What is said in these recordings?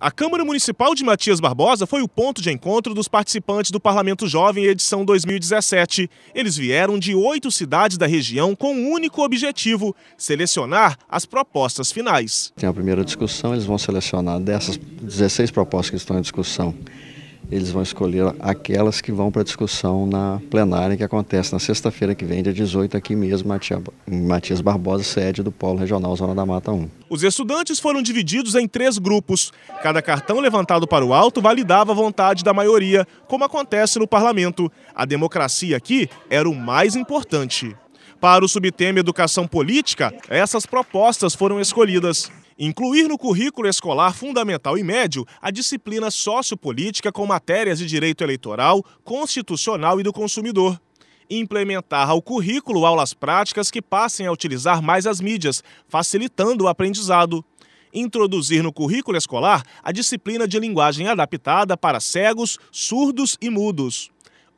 A Câmara Municipal de Matias Barbosa foi o ponto de encontro dos participantes do Parlamento Jovem edição 2017. Eles vieram de oito cidades da região com um único objetivo: selecionar as propostas finais. Tem a primeira discussão, eles vão selecionar dessas 16 propostas que estão em discussão eles vão escolher aquelas que vão para discussão na plenária que acontece na sexta-feira que vem, dia 18, aqui mesmo, em Matias Barbosa, sede do Polo Regional Zona da Mata 1. Os estudantes foram divididos em três grupos. Cada cartão levantado para o alto validava a vontade da maioria, como acontece no parlamento. A democracia aqui era o mais importante. Para o subtema Educação Política, essas propostas foram escolhidas. Incluir no currículo escolar fundamental e médio a disciplina sociopolítica com matérias de direito eleitoral, constitucional e do consumidor. Implementar ao currículo aulas práticas que passem a utilizar mais as mídias, facilitando o aprendizado. Introduzir no currículo escolar a disciplina de linguagem adaptada para cegos, surdos e mudos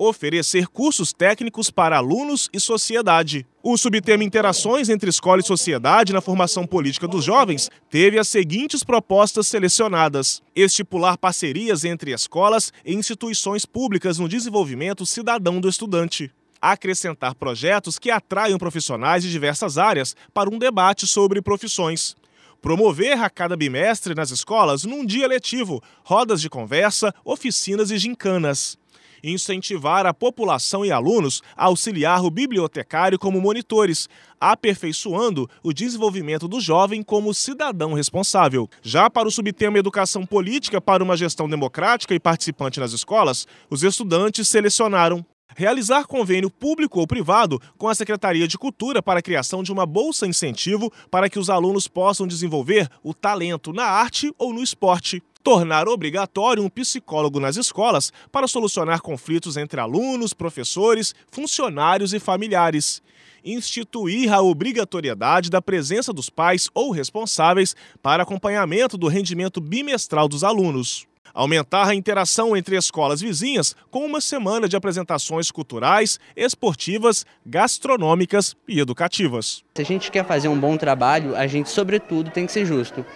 oferecer cursos técnicos para alunos e sociedade. O subtema Interações entre Escola e Sociedade na Formação Política dos Jovens teve as seguintes propostas selecionadas: estipular parcerias entre escolas e instituições públicas no desenvolvimento cidadão do estudante. Acrescentar projetos que atraiam profissionais de diversas áreas para um debate sobre profissões promover a cada bimestre nas escolas, num dia letivo, rodas de conversa, oficinas e gincanas incentivar a população e alunos a auxiliar o bibliotecário como monitores, aperfeiçoando o desenvolvimento do jovem como cidadão responsável. Já para o subtema Educação Política para uma Gestão Democrática e Participante nas Escolas, os estudantes selecionaram realizar convênio público ou privado com a Secretaria de Cultura para a criação de uma bolsa incentivo para que os alunos possam desenvolver o talento na arte ou no esporte tornar obrigatório um psicólogo nas escolas para solucionar conflitos entre alunos, professores, funcionários e familiares. Instituir a obrigatoriedade da presença dos pais ou responsáveis para acompanhamento do rendimento bimestral dos alunos. Aumentar a interação entre escolas vizinhas com uma semana de apresentações culturais, esportivas, gastronômicas e educativas. Se a gente quer fazer um bom trabalho, a gente, sobretudo, tem que ser justo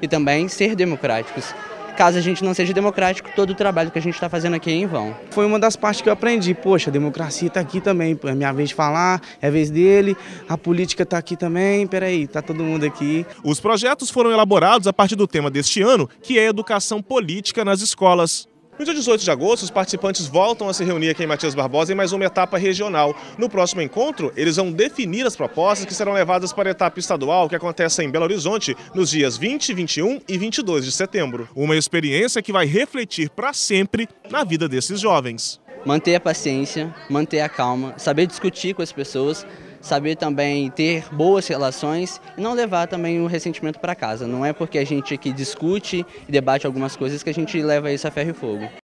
e também ser democráticos caso a gente não seja democrático, todo o trabalho que a gente está fazendo aqui é em vão. Foi uma das partes que eu aprendi, poxa, a democracia está aqui também, é minha vez de falar, é vez dele, a política está aqui também, peraí, está todo mundo aqui. Os projetos foram elaborados a partir do tema deste ano, que é educação política nas escolas. No dia 18 de agosto, os participantes voltam a se reunir aqui em Matias Barbosa em mais uma etapa regional. No próximo encontro, eles vão definir as propostas que serão levadas para a etapa estadual, que acontece em Belo Horizonte nos dias 20, 21 e 22 de setembro. Uma experiência que vai refletir para sempre na vida desses jovens. Manter a paciência, manter a calma, saber discutir com as pessoas, saber também ter boas relações e não levar também o ressentimento para casa. Não é porque a gente aqui discute e debate algumas coisas que a gente leva isso a ferro e fogo.